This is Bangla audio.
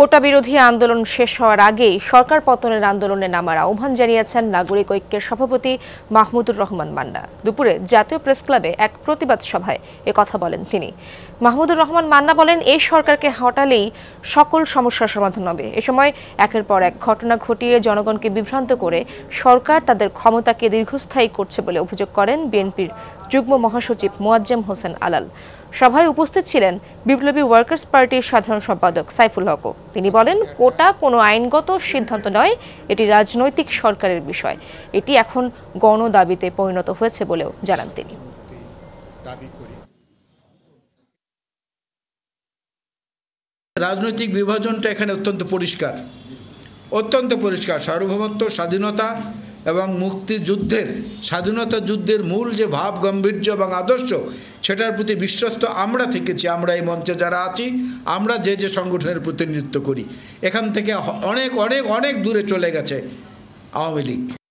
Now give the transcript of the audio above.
কোটা বিরোধী আন্দোলন শেষ হওয়ার আগেই সরকার পতনের আন্দোলনে নামার আহ্বান জানিয়েছেন নাগরিক ঐক্যের সভাপতি মাহমুদুর রহমান মান্না দুপুরে জাতীয় প্রেস ক্লাবে এক প্রতিবাদ সভায় এ কথা বলেন তিনি মাহমুদুর রহমান মান্না বলেন এই সরকারকে হটালেই সকল সমস্যার সমাধান হবে এ সময় একের পর এক ঘটনা ঘটিয়ে জনগণকে বিভ্রান্ত করে সরকার তাদের ক্ষমতাকে দীর্ঘস্থায়ী করছে বলে অভিযোগ করেন বিএনপির যুগ্ম মহাসচিব মোয়াজ্জেম হোসেন আলাল সভায় উপস্থিত ছিলেন বিপ্লবী ওয়ার্কার্স পার্টির সাধারণ সম্পাদক সাইফুল হকও তিনি বলেন কোটা কোনো আইনগত সিদ্ধান্ত নয় এটি রাজনৈতিক সরকারের বিষয় এটি এখন গণ দাবিতে পরিণত হয়েছে বলেও জানান তিনি রাজনৈতিক বিভাজনটা এখানে অত্যন্ত পরিষ্কার অত্যন্ত পরিষ্কার সার্বভৌমত্ব স্বাধীনতা এবং মুক্তিযুদ্ধের স্বাধীনতা যুদ্ধের মূল যে ভাব গাম্ভীর্য এবং আদর্শ সেটার প্রতি বিশ্বস্ত আমরা থেকেছি আমরা এই মঞ্চে যারা আছি আমরা যে যে সংগঠনের প্রতিনিধিত্ব করি এখান থেকে অনেক অনেক অনেক দূরে চলে গেছে আওয়ামী লীগ